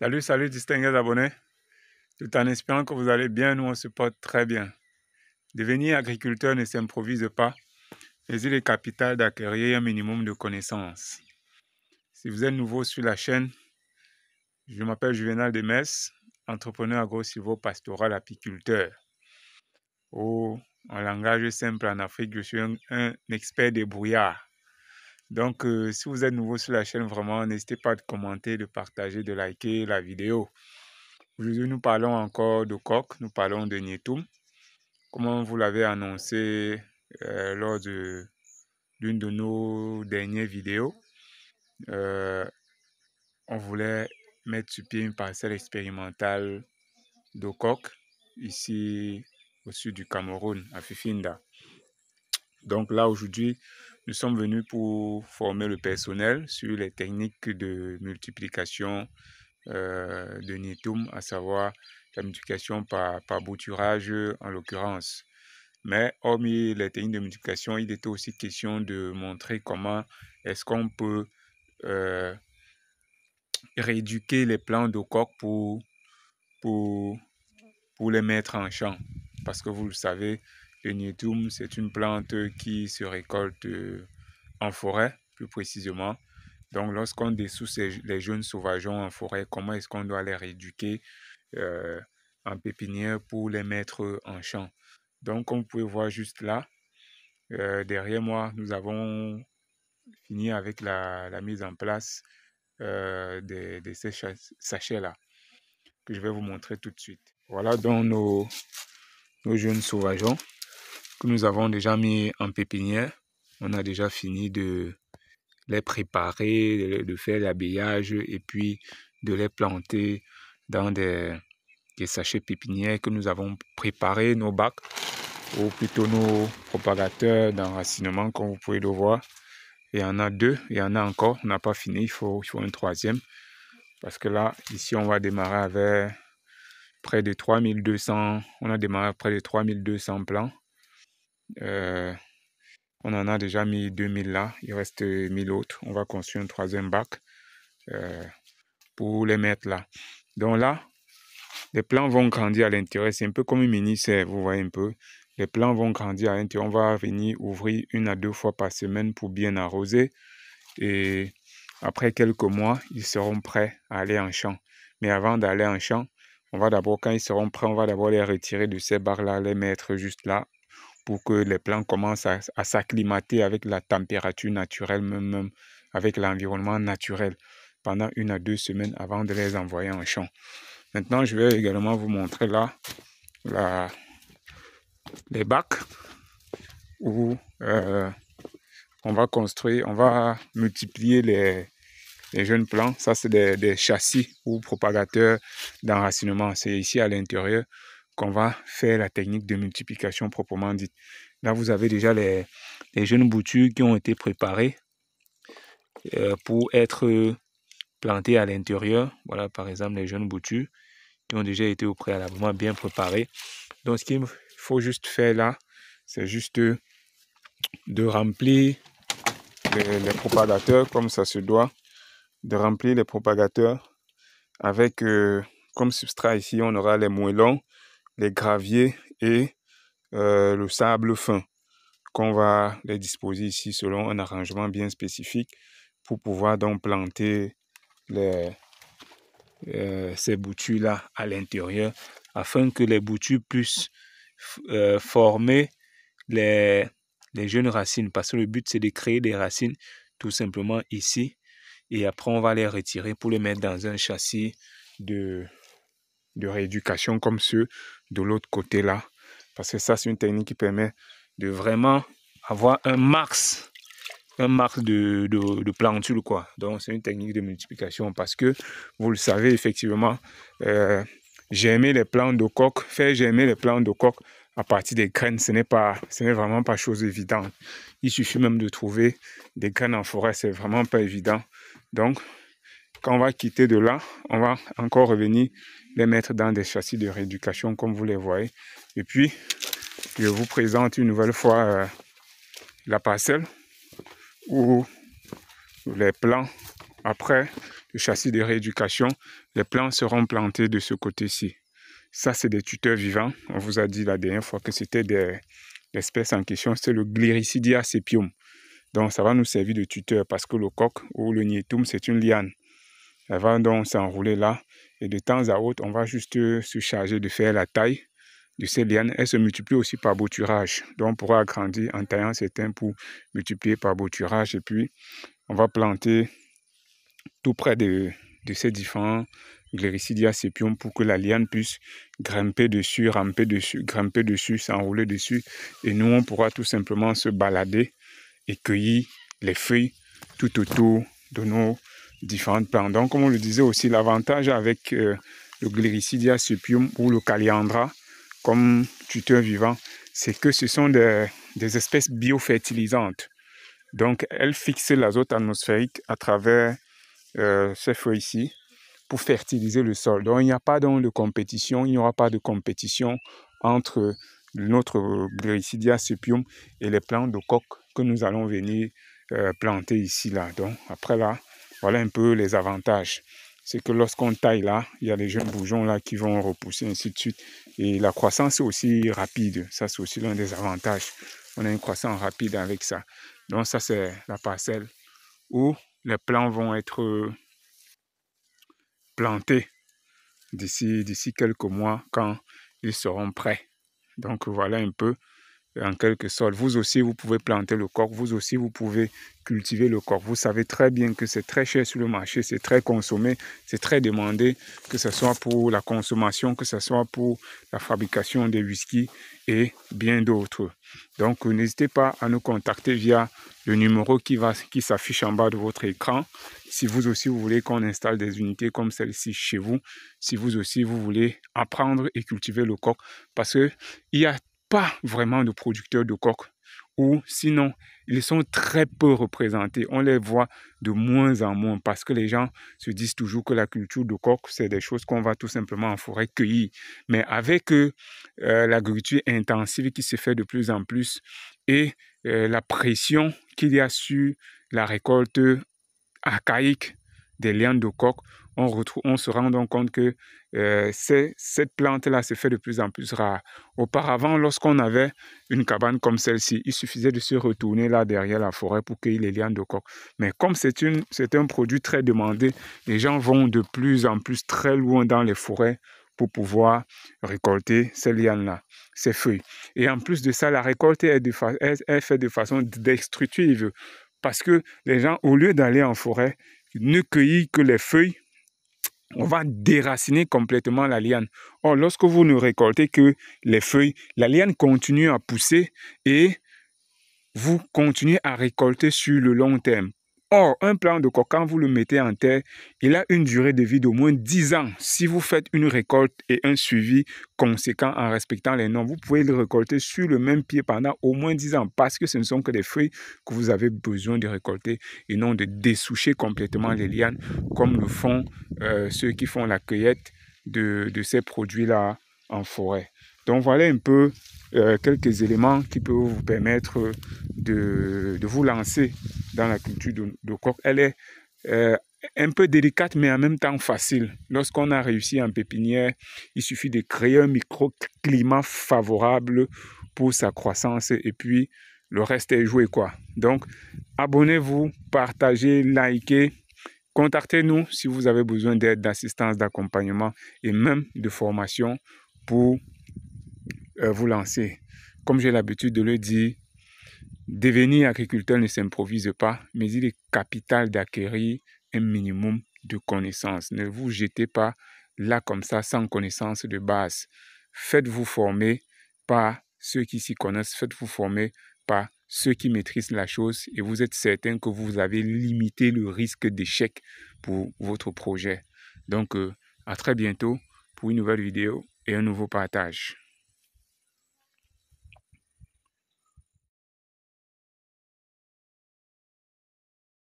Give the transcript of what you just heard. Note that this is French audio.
Salut, salut, distingués abonnés. Tout en espérant que vous allez bien, nous on se porte très bien. Devenir agriculteur ne s'improvise pas, mais il est capital d'acquérir un minimum de connaissances. Si vous êtes nouveau sur la chaîne, je m'appelle Juvenal Demes, entrepreneur agro-silvo-pastoral apiculteur. Ou, oh, en langage simple en Afrique, je suis un, expert des brouillards. Donc, euh, si vous êtes nouveau sur la chaîne, vraiment, n'hésitez pas à commenter, de partager, de liker la vidéo. Aujourd'hui, nous parlons encore de coq, nous parlons de Nietum. Comment vous l'avez annoncé euh, lors de l'une de nos dernières vidéos, euh, on voulait mettre sur pied une parcelle expérimentale de coq ici au sud du Cameroun, à Fifinda. Donc là, aujourd'hui, nous sommes venus pour former le personnel sur les techniques de multiplication euh, de Nitum, à savoir la multiplication par, par bouturage en l'occurrence. Mais hormis les techniques de multiplication, il était aussi question de montrer comment est-ce qu'on peut euh, rééduquer les plants de coq pour, pour les mettre en champ. Parce que vous le savez, le c'est une plante qui se récolte euh, en forêt, plus précisément. Donc, lorsqu'on dessousse les jeunes sauvageons en forêt, comment est-ce qu'on doit les rééduquer euh, en pépinière pour les mettre en champ Donc, comme vous pouvez voir juste là, euh, derrière moi, nous avons fini avec la, mise en place euh, de, ces sachets-là que je vais vous montrer tout de suite. Voilà donc nos, nos jeunes sauvageons nous avons déjà mis en pépinière, on a déjà fini de les préparer, de faire l'habillage et puis de les planter dans des, sachets pépinières que nous avons préparés, nos bacs, ou plutôt nos propagateurs d'enracinement, comme vous pouvez le voir. Il y en a deux, il y en a encore, on n'a pas fini, il faut, il faut un troisième. Parce que là, ici, on va démarrer avec près de 3200, on a démarré près de 3200 plants euh, on en a déjà mis 2000 là, il reste 1000 autres. On va construire un troisième bac euh, pour les mettre là. Donc là, les plants vont grandir à l'intérieur. C'est un peu comme une mini-serre, vous voyez un peu. Les plants vont grandir à l'intérieur. On va venir ouvrir une à deux fois par semaine pour bien arroser. Et après quelques mois, ils seront prêts à aller en champ. Mais avant d'aller en champ, on va d'abord, quand ils seront prêts, on va d'abord les retirer de ces barres-là, les mettre juste là pour que les plants commencent à, s'acclimater avec la température naturelle, même, avec l'environnement naturel, pendant une à deux semaines avant de les envoyer en champ. Maintenant, je vais également vous montrer là les bacs où euh, on va construire, on va multiplier les, jeunes plants. Ça, c'est des, châssis ou propagateurs d'enracinement. C'est ici à l'intérieur qu'on va faire la technique de multiplication proprement dite. Là, vous avez déjà les, jeunes boutures qui ont été préparées euh, pour être plantées à l'intérieur. Voilà, par exemple, les jeunes boutures qui ont déjà été au préalablement bien préparées. Donc, ce qu'il faut juste faire là, c'est juste de remplir les, propagateurs comme ça se doit, de remplir les propagateurs avec euh, comme substrat ici, on aura les moellons, les graviers et euh, le sable fin qu'on va les disposer ici selon un arrangement bien spécifique pour pouvoir donc planter euh, ces boutures là à l'intérieur afin que les boutures puissent euh, former les jeunes racines parce que le but c'est de créer des racines tout simplement ici et après on va les retirer pour les mettre dans un châssis de de rééducation comme ceux de l'autre côté là. Parce que ça, c'est une technique qui permet de vraiment avoir un max, un max de, de, de plantules, quoi. Donc, c'est une technique de multiplication parce que, vous le savez, effectivement, euh, aimé les plants de coque, faire germer les plants de coque à partir des graines, ce n'est pas, ce n'est vraiment pas chose évidente. Il suffit même de trouver des graines en forêt, c'est vraiment pas évident. Donc, quand on va quitter de là, on va encore revenir les mettre dans des châssis de rééducation comme vous les voyez. Et puis, je vous présente une nouvelle fois euh, la parcelle où les plants, après le châssis de rééducation, les plants seront plantés de ce côté-ci. Ça, c'est des tuteurs vivants. On vous a dit la dernière fois que c'était des l'espèce en question, c'est le Gliricidia sepium. Donc, ça va nous servir de tuteur parce que le coq ou le nietum, c'est une liane. Elle va donc s'enrouler là et de temps à autre, on va juste se charger de faire la taille de ces lianes. Elles se multiplient aussi par bouturage. Donc, on pourra agrandir en taillant certains pour multiplier par bouturage. Et puis, on va planter tout près de, ces différents glericidia sepium pour que la liane puisse grimper dessus, ramper dessus, grimper dessus, s'enrouler dessus. Et nous, on pourra tout simplement se balader et cueillir les feuilles tout autour de nos Différentes plantes. Donc, comme on le disait aussi, l'avantage avec euh, le Glyricidia supium ou le Caliandra comme tuteur vivant, c'est que ce sont des, des espèces biofertilisantes. Donc, elles fixent l'azote atmosphérique à travers euh, ces feuilles ici pour fertiliser le sol. Donc, il n'y a pas de compétition, il n'y aura pas de compétition entre notre Glyricidia supium et les plantes de coque que nous allons venir euh, planter ici, là. Donc, après là, voilà un peu les avantages. C'est que lorsqu'on taille là, il y a les jeunes bourgeons là qui vont repousser, ainsi de suite. Et la croissance est aussi rapide. Ça, c'est aussi l'un des avantages. On a une croissance rapide avec ça. Donc ça, c'est la parcelle où les plants vont être plantés d'ici quelques mois quand ils seront prêts. Donc voilà un peu en quelque sorte. Vous aussi, vous pouvez planter le coq, vous aussi, vous pouvez cultiver le coq. Vous savez très bien que c'est très cher sur le marché, c'est très consommé, c'est très demandé, que ce soit pour la consommation, que ce soit pour la fabrication des whisky et bien d'autres. Donc, n'hésitez pas à nous contacter via le numéro qui, qui s'affiche en bas de votre écran. Si vous aussi, vous voulez qu'on installe des unités comme celle-ci chez vous, si vous aussi, vous voulez apprendre et cultiver le coq, parce qu'il y a pas vraiment de producteurs de coq ou sinon, ils sont très peu représentés. On les voit de moins en moins parce que les gens se disent toujours que la culture de coque, c'est des choses qu'on va tout simplement en forêt cueillir. Mais avec euh, euh, l'agriculture intensive qui se fait de plus en plus et euh, la pression qu'il y a sur la récolte archaïque des lianes de coque, on, on se rend donc compte que euh, cette plante-là se fait de plus en plus rare. Auparavant, lorsqu'on avait une cabane comme celle-ci, il suffisait de se retourner là derrière la forêt pour cueillir les lianes de coque. Mais comme c'est un produit très demandé, les gens vont de plus en plus très loin dans les forêts pour pouvoir récolter ces lianes-là, ces feuilles. Et en plus de ça, la récolte de est faite de façon destructive parce que les gens, au lieu d'aller en forêt, ne cueillir que les feuilles, on va déraciner complètement la liane. Or, lorsque vous ne récoltez que les feuilles, la liane continue à pousser et vous continuez à récolter sur le long terme. Or, un plant de coq, quand vous le mettez en terre, il a une durée de vie d'au moins 10 ans. Si vous faites une récolte et un suivi conséquent en respectant les normes, vous pouvez le récolter sur le même pied pendant au moins 10 ans parce que ce ne sont que des fruits que vous avez besoin de récolter et non de dessoucher complètement les lianes comme le font euh, ceux qui font la cueillette de, ces produits-là en forêt. Donc voilà un peu euh, quelques éléments qui peuvent vous permettre de vous lancer dans la culture de, de coque, elle est euh, un peu délicate, mais en même temps facile. Lorsqu'on a réussi en pépinière, il suffit de créer un microclimat favorable pour sa croissance et puis le reste est joué quoi. Donc abonnez-vous, partagez, likez, contactez-nous si vous avez besoin d'aide, d'assistance, d'accompagnement et même de formation pour euh, vous lancer. Comme j'ai l'habitude de le dire, Devenir agriculteur ne s'improvise pas, mais il est capital d'acquérir un minimum de connaissances. Ne vous jetez pas là comme ça sans connaissances de base. Faites-vous former par ceux qui s'y connaissent, faites-vous former par ceux qui maîtrisent la chose et vous êtes certain que vous avez limité le risque d'échec pour votre projet. Donc, euh, à très bientôt pour une nouvelle vidéo et un nouveau partage.